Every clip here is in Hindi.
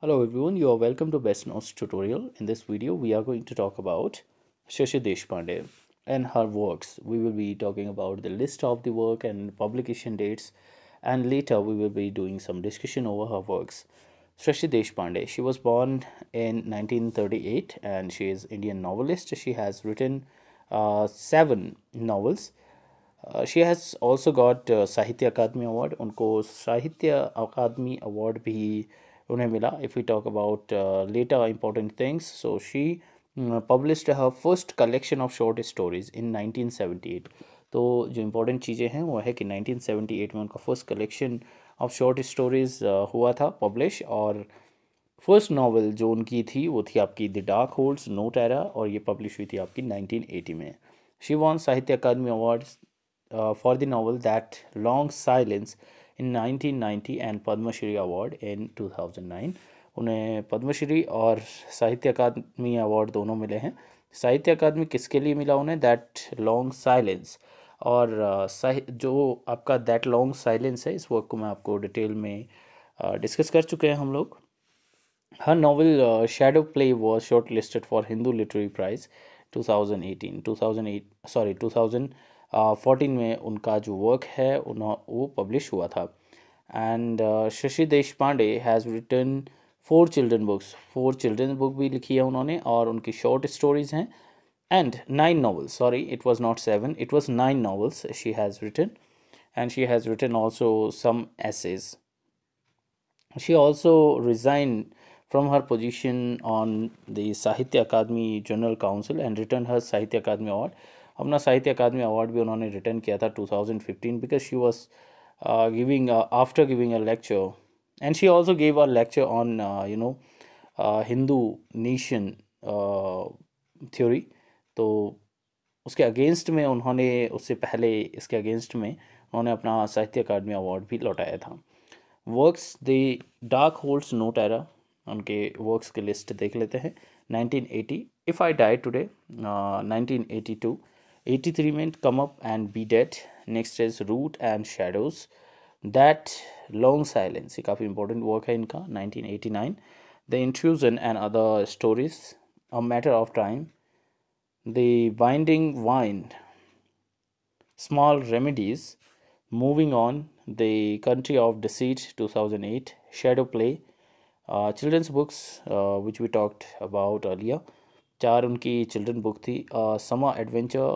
Hello everyone, you are welcome to Best Notes tutorial. In this video, we are going to talk about Shashi Deshpande and her works. We will be talking about the list of the work and publication dates and later we will be doing some discussion over her works. Shashi Deshpande, she was born in 1938 and she is Indian novelist. She has written uh, seven novels. Uh, she has also got uh, Sahitya Akademi Award. Unko Sahitya academy Award bhi. उन्हें मिला if you talk about later important things so she published her first collection of short stories in 1978 तो जो इम्पोर्टेंट चीज़ें हैं वो है कि 1978 में उनका first collection of short stories हुआ था पब्लिश और फर्स्ट नावल जो उनकी थी वो थी आपकी the dark holds no terror और ये पब्लिश हुई थी आपकी 1980 में she won Sahitya Akademi awards for the novel that long silence in 1990 and Padma Shri award in 2009. उन्हें पद्मश्री और साहित्य अकादमी अवार्ड दोनों मिले हैं साहित्य अकादमी किसके लिए मिला उन्हें दैट लॉन्ग साइलेंस और जो आपका दैट लॉन्ग साइलेंस है इस वर्क को मैं आपको डिटेल में डिस्कस कर चुके हैं हम लोग her novel shadow play was shortlisted for Hindu literary prize 2018 2008 sorry thousand fourteen में उनका जो वर्क है उन्हों वो पब्लिश हुआ था and Shashi Deshpande has return four children books four children book भी लिखी है उन्होंने और उनकी शॉर्ट स्टोरीज़ हैं and nine novels sorry it was not seven it was nine novels she has written and she has written also some essays she also resign from her position on the Sahitya Akademi general council and return her Sahitya Akademi award अपना साहित्य अकादमी अवार्ड भी उन्होंने रिटर्न किया था 2015 because she was giving after giving a lecture and she also gave a lecture on you know Hindu nation theory तो उसके अगेंस्ट में उन्होंने उससे पहले इसके अगेंस्ट में उन्होंने अपना साहित्य अकादमी अवार्ड भी लौटाया था works the dark holds no terror उनके वर्क्स की लिस्ट देख लेते हैं 1980 if I die today 1982 83 men come up and be dead next is root and shadows that long silence a very important work in 1989 the intrusion and other stories a matter of time the binding wind small remedies moving on the country of deceit 2008 shadow play uh, children's books uh, which we talked about earlier चार उनकी चिल्ड्रन बुक थी समा uh, adventure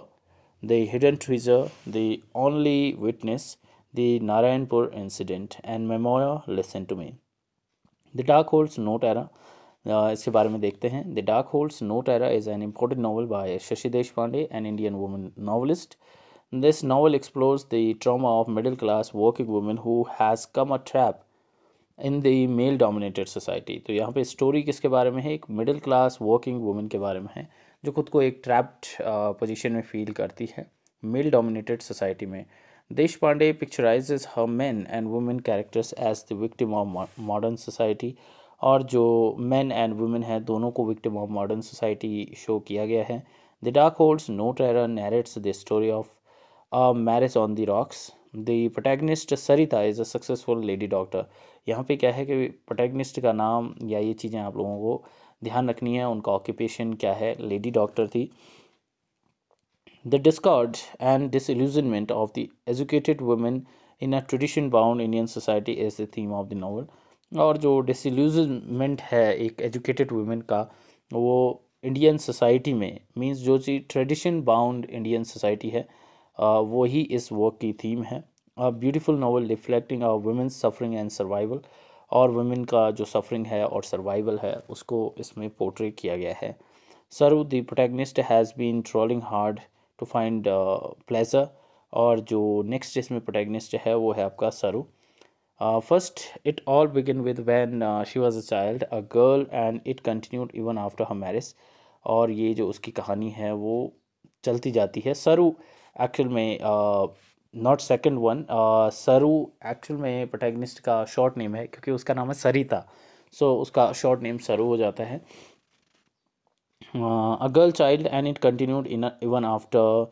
the hidden treasure, the only witness, the Narayanpur incident, and memoir. listen to me. The Dark Holes Note Era uh, इसके बारे में देखते हैं the dark holds no terror is an important novel by Shashi Deshpande an Indian women novelist this novel explores the trauma of middle class working women who has come a trap in the male dominated society तो यहाँ पे स्टोरी किसके बारे में है एक मिडिल क्लास वर्किंग वुमेन के बारे में है जो खुद को एक ट्रैप्ड पोजीशन uh, में फील करती है मेल डोमिनेटेड सोसाइटी में Deshpande picturise her man and women characters as the victim of modern society और जो मैन एंड वुमेन हैं दोनों को victim of modern society show किया गया है the dark holds no terror narrates the story of a marriage on the rocks the protagonist Sarita is a successful lady doctor यहाँ पे क्या है कि प्रोटैगनिस्ट का नाम या ये चीज़ें आप लोगों को ध्यान रखनी है उनका ऑक्यूपेशन क्या है लेडी डॉक्टर थी the discord and disillusionment of the educated women in a tradition bound Indian society is the theme of the novel और जो डिसल्यूजनमेंट है एक एजुकेटेड वुमेन का वो इंडियन सोसाइटी में मीन्स जो चीज़ ट्रेडिशन बाउंड इंडियन सोसाइटी है वो ही इस वर्क की थीम है a beautiful novel reflecting our women's suffering and survival और वुमेन का जो सफरिंग है और सर्वाइवल है उसको इसमें पोर्ट्रे किया गया है Saru the protagonist has been trolling hard to find pleasure और जो नेक्स्ट इसमें प्रोटैगनिस्ट है वो है आपका Saru first it all begin with when she was a child a girl and it continued even after her marriage और ये जो उसकी कहानी है वो चलती जाती है सरु एक्चुअल में uh, not second one Saru actual में प्रोटैगनिस्ट का शॉर्ट नेम है क्योंकि उसका नाम है सरिता सो so, उसका शॉर्ट नेम सरू हो जाता है a girl child and it continued in even after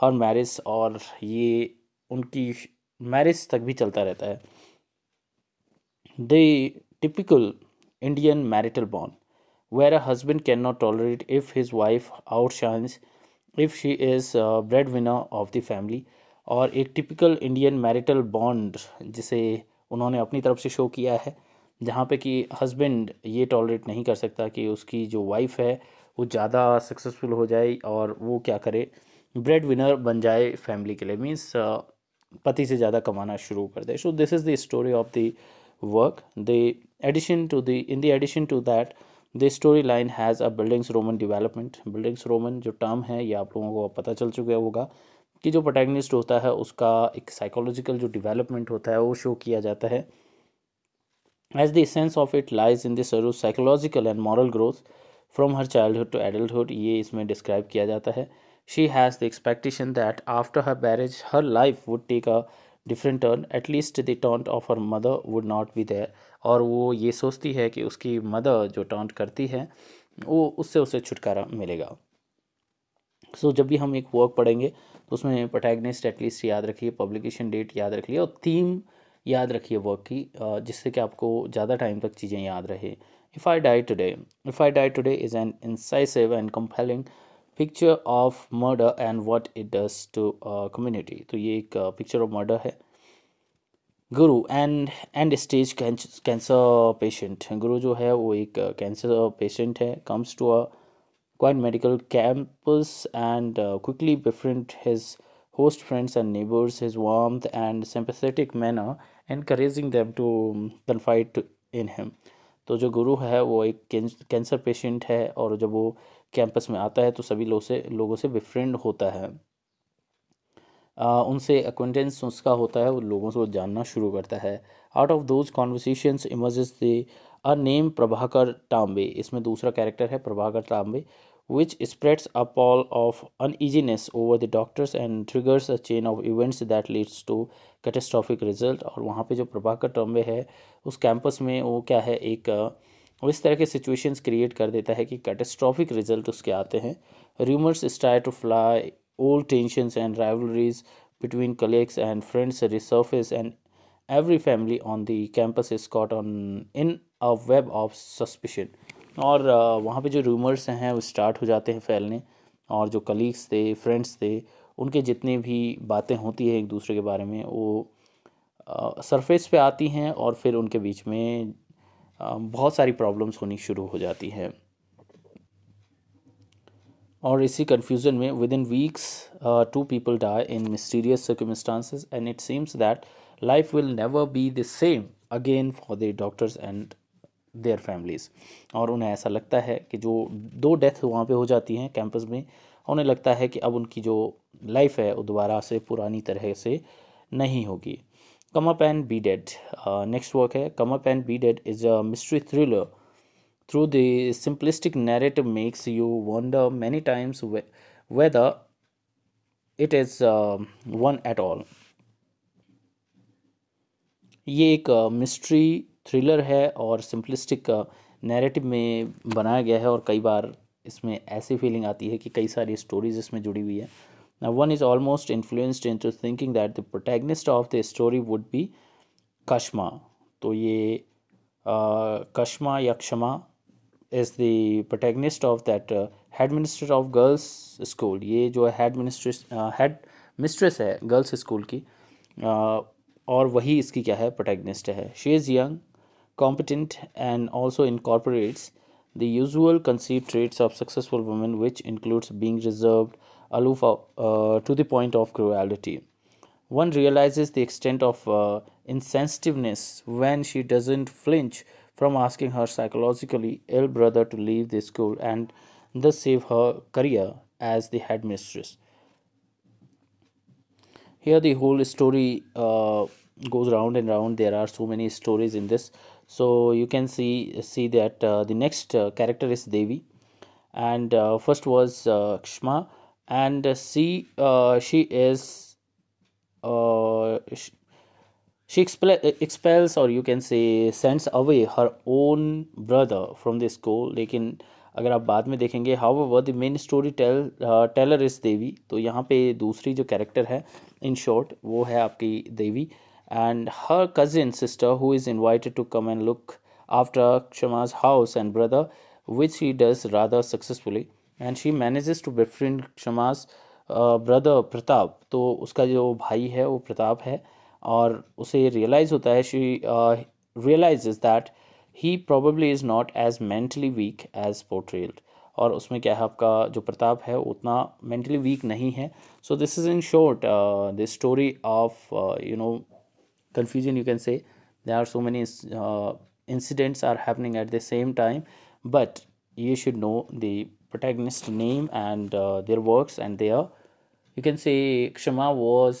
her marriage और ये उनकी मैरिज तक भी चलता रहता है typical Indian marital bond where a husband can not tolerate if his wife outshines if she is bread winner of the family और एक टिपिकल इंडियन मैरिटल बॉन्ड जिसे उन्होंने अपनी तरफ से शो किया है जहाँ पे कि हस्बैंड ये टॉलरेट नहीं कर सकता कि उसकी जो वाइफ है वो ज़्यादा सक्सेसफुल हो जाए और वो क्या करे ब्रेड विनर बन जाए फैमिली के लिए मीन्स पति से ज़्यादा कमाना शुरू कर दे so this is the story of the work the addition to the in the addition to that the story line has a bildungsroman development bildungsroman जो टर्म है ये आप लोगों को पता चल चुका होगा कि जो प्रोटैगनिस्ट होता है उसका एक साइकोलॉजिकल जो डेवलपमेंट होता है वो शो किया जाता है as the sense of it lies in this psychological and moral growth from her childhood to adulthood ये इसमें डिस्क्राइब किया जाता है she has the expectation that after her marriage her life would take a different turn at least the taunt of her mother would not be there और वो ये सोचती है कि उसकी मदर जो टॉन्ट करती है वो उससे उसे छुटकारा मिलेगा सो so, जब भी हम एक वर्क पढ़ेंगे उसमें प्रोटैगनिस्ट एटलीस्ट याद रखिए पब्लिकेशन डेट याद रखिए और थीम याद रखिए वर्क की जिससे कि आपको ज़्यादा टाइम तक चीज़ें याद रहे if I die today if I die today is an incisive and compelling picture of murder and what it does to community तो ये एक पिक्चर ऑफ मर्डर है Guru and end stage cancer patient Guru जो है वो एक कैंसर पेशेंट है comes to a Coin Medical campus and uh, quickly befriend his host friends and neighbors. His warmth and sympathetic manner encouraging them to confide to, in him. तो जो गुरु है वो एक कैंसर पेशेंट है और जब वो कैंपस में आता है तो सभी लोग से लोगों से बिफ्रेंड होता है आ, उनसे अक्वेंटेंस उसका होता है वो लोगों से वो जानना शुरू करता है out of those conversations emerges the a name Prabhakar Tambe इसमें दूसरा कैरेक्टर है प्रभाकर तांबे which spreads a pall of uneasiness over the doctors and triggers a chain of events that leads to catastrophic result. और वहाँ पे जो प्रभाकर टॉम्बे है उस कैंपस में वो क्या है एक वो इस तरह के सिचुएशंस क्रिएट कर देता है कि कैटेस्ट्रॉफिक रिजल्ट उसके आते हैं rumours start to fly old tensions and rivalries between colleagues and friends resurface and every family on the campus is caught on in a web of suspicion और वहाँ पे जो रूमर्स हैं वो स्टार्ट हो जाते हैं फैलने और जो कलीग्स थे फ्रेंड्स थे उनके जितने भी बातें होती हैं एक दूसरे के बारे में वो सरफेस पे आती हैं और फिर उनके बीच में बहुत सारी प्रॉब्लम्स होनी शुरू हो जाती हैं और इसी कन्फ्यूज़न में within weeks two people die in mysterious circumstances and it seems that life will never be the same again for the doctors and their families और उन्हें ऐसा लगता है कि जो दो डेथ वहाँ पे हो जाती हैं कैंपस में उन्हें लगता है कि अब उनकी जो लाइफ है वो दोबारा से पुरानी तरह से नहीं होगी come up and be dead next work है come up and be dead is a mystery thriller through the simplistic narrative makes you wonder many times whether it is one at all ये एक मिस्ट्री थ्रिलर है और सिंपलिस्टिक नैरेटिव में बनाया गया है और कई बार इसमें ऐसी फीलिंग आती है कि कई सारी स्टोरीज इसमें जुड़ी हुई है one is almost influenced to thinking that the protagonist of the story would be Kshama तो ये कश्मा या Kshama is the protagonist of that head minister of girls school ये जो हैड मिनिस्ट्रेस हेड मिस्ट्रेस है गर्ल्स स्कूल की uh, और वही इसकी क्या है प्रोटैगनिस्ट है she is young competent and also incorporates the usual conceived traits of successful women which includes being reserved aloof uh, to the point of cruelty one realizes the extent of uh, insensitiveness when she doesn't flinch from asking her psychologically ill brother to leave the school and thus save her career as the headmistress here the whole story uh, goes round and round there are so many stories in this so you can see see that uh, the next uh, character is devi and uh, first was uh, kshma and uh, she uh, she is uh, she, she expel, expels or you can say sends away her own brother from the school lekin अगर आप बाद में देखेंगे how were the main story tell teller is Devi तो यहाँ पे दूसरी जो कैरेक्टर है इन शॉर्ट वो है आपकी Devi uh, and her cousin sister who is invited to come and look after Kshama's house and brother, which she does rather successfully. And she manages to befriend Kshama's brother Pratap तो उसका जो भाई है वो प्रताप है और उसे रियलाइज़ होता है she realise is that he probably is not as mentally weak as portrayed और उसमें क्या है आपका जो प्रताप है उतना मेंटली वीक नहीं है so this is in short this story of you know confusion you can say there are so many uh, incidents are happening at the same time but you should know the protagonist name and uh, their works and their you can say Kshama was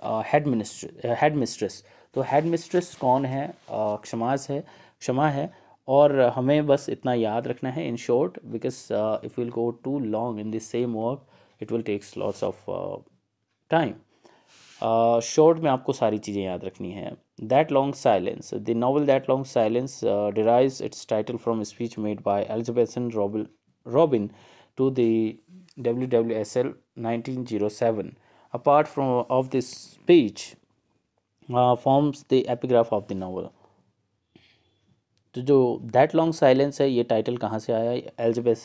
uh, headmistress uh, headmistress तो हेडमिस्ट्रेस कौन है क्षमाज uh, है क्षमा है और हमें बस इतना याद रखना है in short because if will go too long in this same work it will takes lots of time short में आपको सारी चीज़ें याद रखनी है that long silence the novel that long silence derives its title from speech made by Elizabeth Robin Robin S L nineteen zero seven apart from of this speech forms the epigraph of the novel तो जो दैट लॉन्ग साइलेंस है ये टाइटल कहाँ से आया है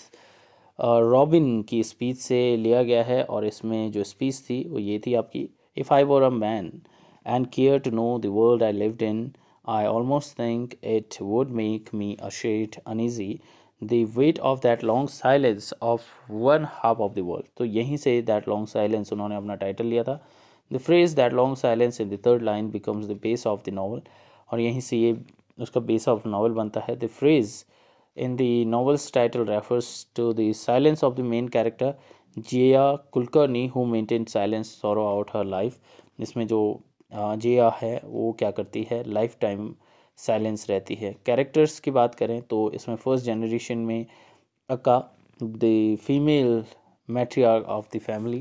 रॉबिन की स्पीच से लिया गया है और इसमें जो स्पीच थी वो ये थी आपकी If I were a man and cared to know the world I lived in, I almost think it would make me a shade uneasy the weight of that long silence of one half of the world So, यहीं से that long silence उन्होंने अपना title लिया था the phrase that long silence in the third line becomes the base of the novel और यहीं से ये उसका base of novel बनता है the phrase in the novel's title refers to the silence of the main character Jiya Kulkarni who maintain silence sorrow out her life इसमें जो जिया है वो क्या करती है लाइफ टाइम साइलेंस रहती है कैरेक्टर्स की बात करें तो इसमें फर्स्ट जनरेशन में aka the female matriarch of the family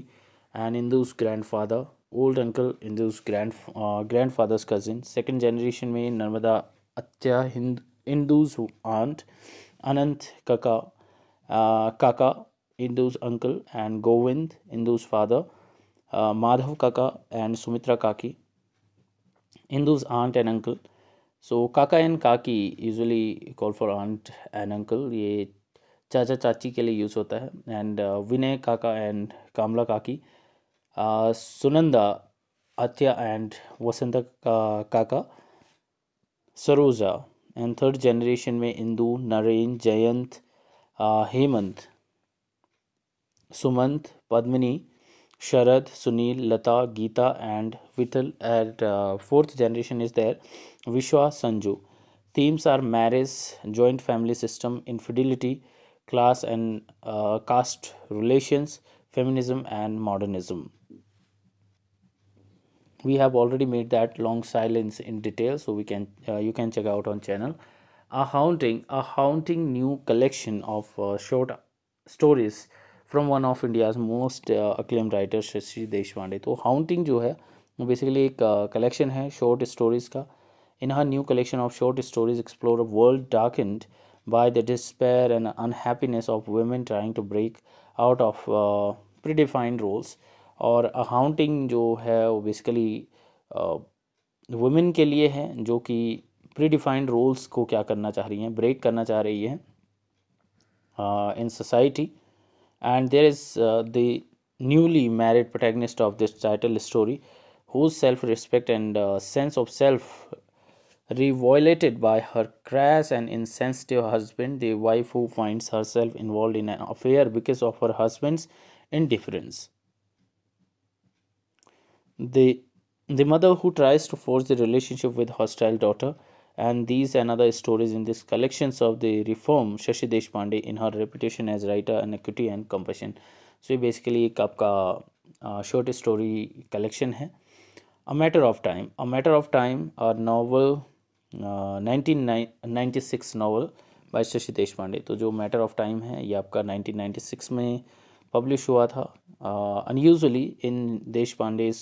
and Indu's grand father old uncle Indu's grand grand father's cousin second generation में नर्मदा अत्या हिंद इंदूस आंट अनंत काका आ, काका Indu's uncle and Govind, Indu's father, uh, Madhav Kaka and Sumitra Kaki, Indu's aunt and uncle. So Kaka and Kaki usually call for aunt and uncle. ये चाचा चाची के लिए यूज़ होता है एंड विनय काका एंड कामला काकी सुनंदा आत्या एंड वसंत काका सरोजा एंड थर्ड जनरेशन में Indu Naren Jayant Hemant Sumant, Padmini, Sharad, Sunil, Lata, Geeta, and Vithal. At uh, fourth generation is there Vishwa, Sanju. Themes are marriage, joint family system, infidelity, class and uh, caste relations, feminism, and modernism. We have already made that long silence in detail, so we can uh, you can check out on channel. A haunting, a haunting new collection of uh, short stories from one of India's most acclaim writer Shashi Deshpande तो हाउंटिंग जो है बेसिकली एक कलेक्शन है शॉर्ट स्टोरीज़ का in her new collection of short stories explore a world dark and the the despair and unhappiness of trying trying to break out of predefined roles और हाउंटिंग जो है वो basically uh, uh, women uh, के लिए है जो कि प्रीडिफाइंड रोल्स को क्या करना चाह रही हैं ब्रेक करना चाह रही हैं in society and there is uh, the newly married protagonist of this title story whose self-respect and uh, sense of self reviolated by her crass and insensitive husband the wife who finds herself involved in an affair because of her husband's indifference the the mother who tries to force the relationship with hostile daughter and these and other stories in this collections of the reform Shashi Deshpande in her reputation as writer and equity and compassion so ये basically एक आपका short story collection है a matter of time a matter of time a novel uh, 1996 novel by Shashi Deshpande. देश पांडे तो जो मैटर ऑफ टाइम है ये आपका नाइनटीन नाइन्टी सिक्स में पब्लिश हुआ था unusually in Deshpande's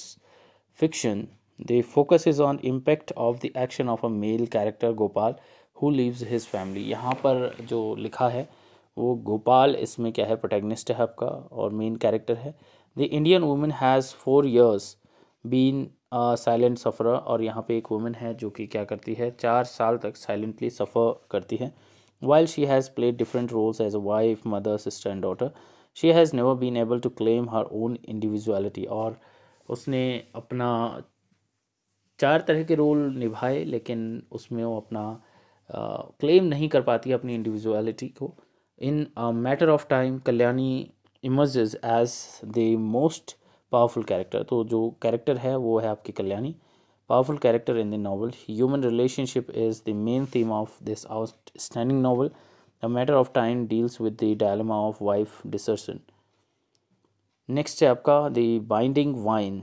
fiction The focus is on impact of the action of a male character Gopal who leaves his family. यहाँ पर जो लिखा है वो गोपाल इसमें क्या है प्रोटेगनिस्ट है आपका और मेन कैरेक्टर है the Indian women has for years been silent suffer और यहाँ पे एक वुमेन है जो कि क्या करती है चार साल तक साइलेंटली सफ़र करती है while she has played different roles as a wife mother sister and daughter she has never been able to claim her own individuality और उसने अपना चार तरह के रोल निभाए लेकिन उसमें वो अपना क्लेम नहीं कर पाती अपनी इंडिविजुअलिटी को in matter of time Kalyani emerges as the most powerful character तो जो कैरेक्टर है वो है आपकी Kalyani powerful character in the novel human relationship is the main theme of this outstanding novel the matter of time deals with the dilemma of wife desertion next है आपका the binding vine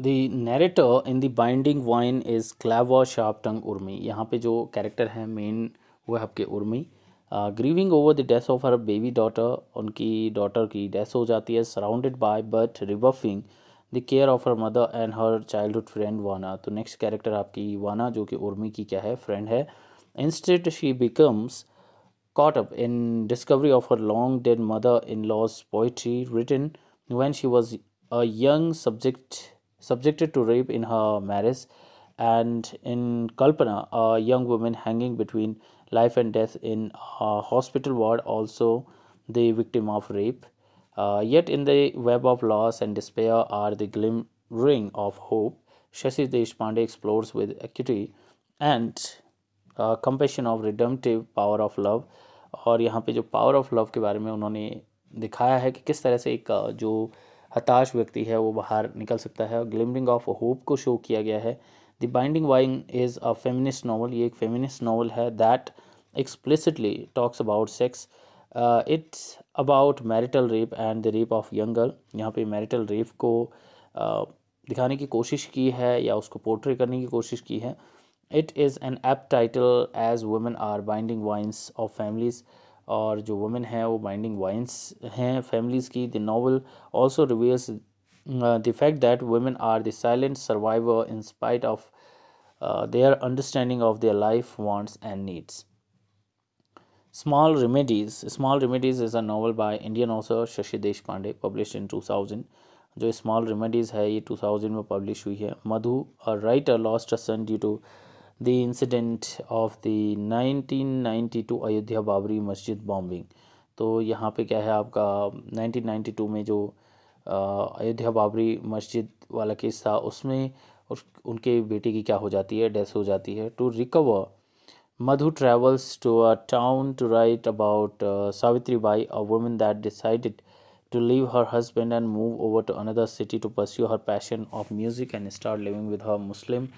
the narrator in the binding vine is clever sharp tongue Urmi यहाँ पे जो कैरेक्टर है मेन वो है आपके Urmi grieving over the death of her baby daughter उनकी डॉटर की डेथ हो जाती है surrounded by but rebuffing the care of her mother and her childhood friend Vanna तो नेक्स्ट कैरेक्टर आपकी वाना जो कि उर्मी की क्या है फ्रेंड है instead she becomes caught up in discovery of her long dead mother in law's poetry written when she was a young subject subjected to rape in her marriage, and in Kalpana, a young woman hanging between life and death in a hospital ward, also the victim of rape. Uh, yet in the web of loss and despair are the glimmering of hope. Shashi Deshpande explores with equity and uh, compassion of redemptive power of love. और यहाँ पे जो पावर ऑफ लव के बारे में उन्होंने दिखाया है कि किस तरह से एक जो uh, हताश व्यक्ति है वो बाहर निकल सकता है और ग्लिमरिंग ऑफ होप को शो किया गया है the binding vine is a feminist novel ये एक फेमिनिस्ट नावल है that explicitly talks about sex it's about marital rape and the rape of young girl यहाँ पे मैरिटल रेप को uh, दिखाने की कोशिश की है या उसको पोर्ट्रे करने की कोशिश की है it is an apt title as women are binding vines of families और जो वुमेन है वो बाइंडिंग वाइन्स हैं फैमिलीज़ की the novel also reveals the fact that women are the silent survivor in spite of their understanding of their life wants and needs small remedies small remedies is a novel by Indian also Shashi Deshpande publish in two thousand जो स्मॉल रेमेडीज़ है ये टू थाउजेंड में पब्लिश हुई है Madhu a writer lost a son due to the incident of the 1992 Ayodhya Babri Masjid bombing. तो यहाँ पे क्या है आपका 1992 में जो अयोध्या बाबरी मस्जिद वाला केस था उसमें उनके बेटे की क्या हो जाती है डेथ हो जाती है to recover Madhu travels to a town to write about Savitri Bai a women that decided to leave her husband and move over to another city to pursue her passion of music and start living with her Muslim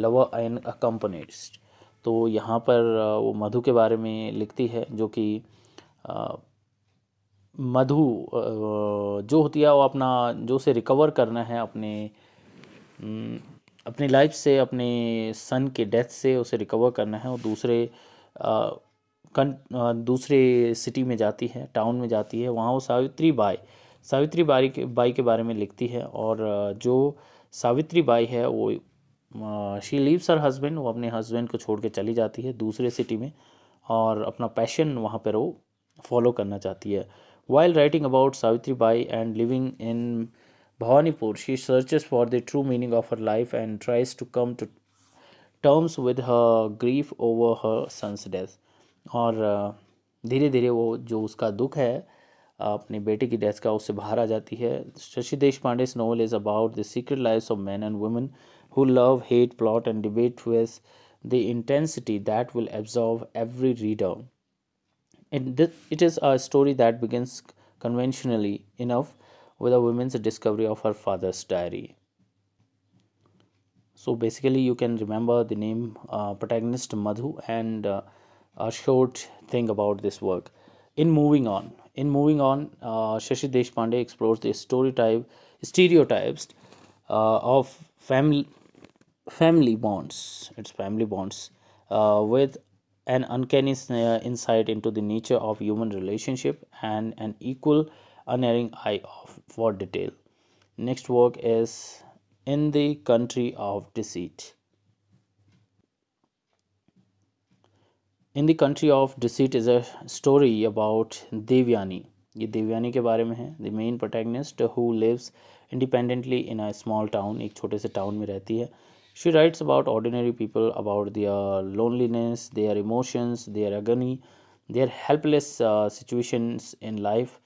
lover and accompanist तो यहाँ पर वो मधु के बारे में लिखती है जो कि मधु जो होती है वो अपना जो से रिकवर करना है अपने अपनी लाइफ से अपने सन के डेथ से उसे रिकवर करना है और दूसरे कं दूसरे सिटी में जाती है टाउन में जाती है वहाँ वो सावित्री बाई सावित्री बाई के बाई के बारे में लिखती है और जो सावित्री बाई है वो शी लीव्स हर हस्बैंड वो अपने हस्बैंड को छोड़ के चली जाती है दूसरे सिटी में और अपना पैशन वहाँ पर वो फॉलो करना चाहती है while writing about Savitri Bai and living in Bhavanipur she searches for the true meaning of her life and tries to come to terms with her grief over her son's death और धीरे धीरे वो जो उसका दुख है अपने बेटे की डेथ का उससे बाहर आ जाती है Shashi Deshpande novel is about the secret life of man and women who love, hate, plot, and debate with the intensity that will absorb every reader. It, it is a story that begins conventionally enough with a woman's discovery of her father's diary. So basically, you can remember the name uh, protagonist Madhu and uh, a short thing about this work. In moving on, in moving on, uh, Shashi Deshpande explores the story type stereotypes uh, of family family bonds its family bonds uh, with an uncanny insight into the nature of human relationship and an equal unerring eye of, for detail next work is in the country of deceit In the country of deceit is a story about Devyani. ये देवयानी के बारे में है the main protagonist who lives independently in a small town एक छोटे से टाउन में रहती है She writes about ordinary people, about their loneliness, their emotions, their agony, their helpless uh, situations in life.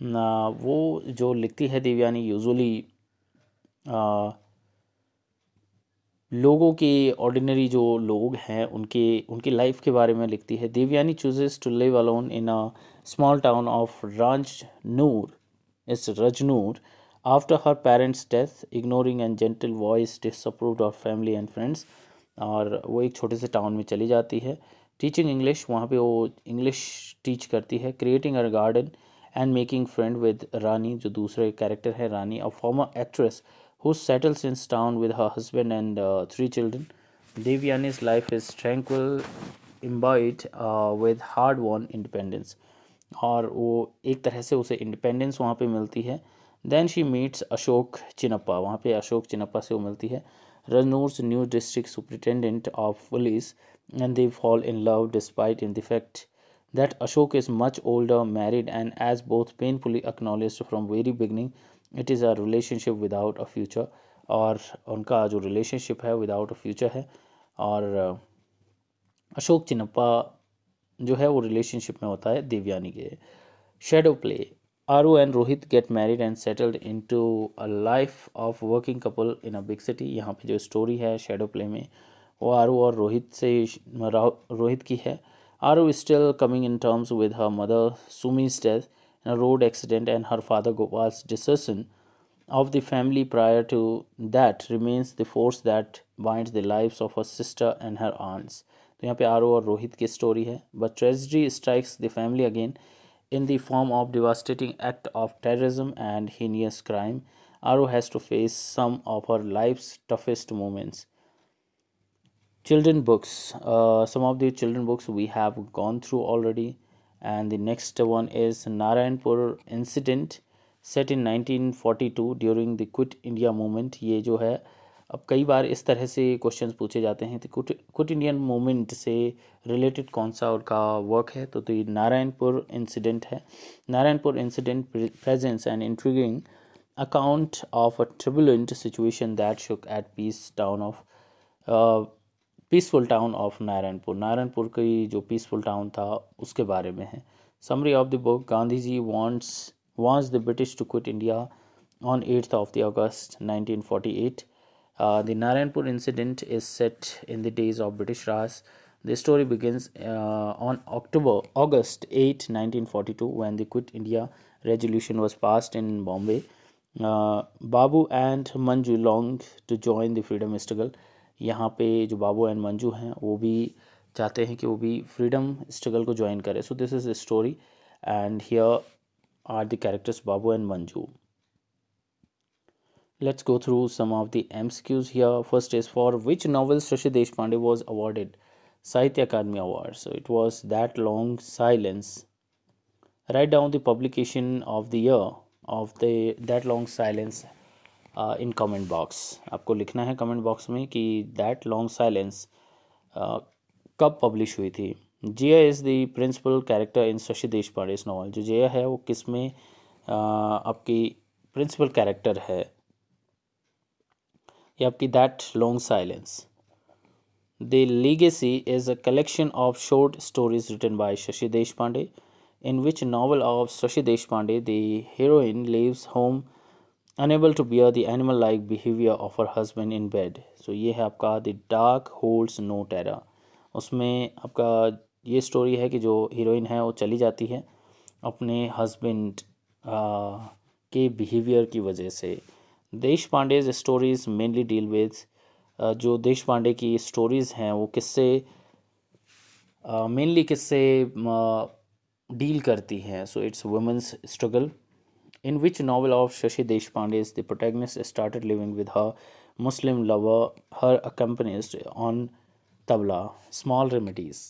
Uh, वो जो लिखती है देवयानी यूजुअली uh, लोगों के ऑर्डिनरी जो लोग हैं उनके उनकी लाइफ के बारे में लिखती है Devayani chooses to live alone in a small town of Rajnur is Rajnur After her parents' death, ignoring and gentle voice disapproved of family and friends और वो एक छोटे से टाउन में चली जाती है टीचिंग इंग्लिश वहाँ पे वो इंग्लिश टीच करती है creating her garden and making friend with Rani जो दूसरे कैरेक्टर है रानी और former actress who settles in town with her husband and three children Devayani's life is tranquil imbued with hard won independence और वो एक तरह से उसे इंडिपेंडेंस वहाँ पे मिलती है then she meets Ashok Chinappa वहाँ पे अशोक चिनप्पा से वो मिलती है Rajnur's new district superintendent of police and they fall in love despite in the fact that Ashok is much older married and as both painfully acknowledge from very beginning it is our relationship without a future और उनका जो रिलेशनशिप है विदाउट अ फ्यूचर है और अशोक uh, चिनप्पा जो है वो रिलेशनशिप में होता है देवयानी के shadow play Aru and Rohit get married and settled into a life of working couple in a big city यहाँ पे जो story है shadow play में वो आरू और Rohit. से रोहित की Aru is still coming in terms with her mother Sumi's death in a road accident and her father Gopal's desertion of the family prior to that remains the force that binds the lives of her sister and her aunts. तो यहाँ पे आरो और रोहित की स्टोरी है but tragedy strikes the family in the form of devastating act of terrorism and heinous crime, Aru has to face some of her life's toughest moments. Children books. Uh, some of the children books we have gone through already, and the next one is Narayanpur incident, set in 1942 during the Quit India movement. ये जो है अब कई बार इस तरह से क्वेश्चन पूछे जाते हैं तो कुट कुट इंडियन मूवमेंट से रिलेटेड कौन सा उनका वर्क है तो, तो ये नारायणपुर इंसिडेंट है Narayanpur incident presents and intriguing account of a turbulent situation that shook at peace town of peaceful town of Narayanpur Narayanpur की जो पीसफुल टाउन था उसके बारे में है summary of the book Gandhi ji wants wants the British to quit India on eighth of the August nineteen forty eight Uh, the Narayanpur incident is set in the days of British Raj. The story begins uh, on October August 8, 1942, when the Quit India Resolution was passed in Bombay. Uh, and Manju long to join the freedom struggle. Struggle यहाँ पे जो बाबू एंड मंजू हैं वो भी चाहते हैं कि वो भी फ्रीडम स्ट्रगल को ज्वाइन करें so this is story and here are the characters Babu and Manju let's go through some of the MCQs here. First is for which novel Shashi Deshpande was awarded Sahitya Akademi Award. So it was That Long Silence. Write down the publication of the year of the That Long Silence in comment box आपको लिखना है कमेंट बॉक्स में कि दैट लॉन्ग साइलेंस कब पब्लिश हुई थी Jiya is the principal character in Shashi Deshpande इस नावल जो जिया है वो किस में uh, आपकी प्रिंसिपल कैरेक्टर है after that long silence. The Legacy is a collection of short stories written by Shashi Deshpande. In which novel of Shashi Deshpande, the heroine leaves home unable to bear the animal like behaviour of her husband in bed so ये है आपका the dark holds no terror उसमें आपका ये स्टोरी है कि जो हीरोइन है वो चली जाती है अपने हस्बैंड के बिहेवियर की वजह से Deshpande's stories mainly deal with जो देश पांडे की स्टोरीज़ हैं वो किससे मेनली uh, किससे डील uh, करती हैं so it's women's struggle in which novel of Shashi Deshpande the protagonist started living with her Muslim lover her accompanist on tabla small remedies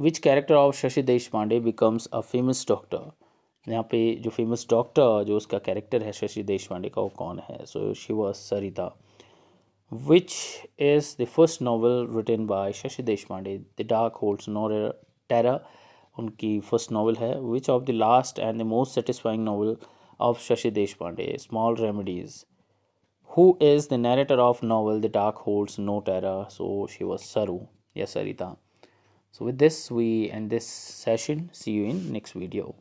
which character of Shashi Deshpande becomes a famous doctor यहाँ पे जो फेमस डॉक्टर जो उसका कैरेक्टर है शशि देशपांडे का वो कौन है so Shiva Sarita which is the first novel written by Shashi Deshpande the dark holds no terror उनकी फर्स्ट नावल है which of the last and the most satisfying novel of Shashi Deshpande small remedies who is the narrator of novel the dark holds no terror so Shiv Saru या Sarita so with this we end this session see you in next video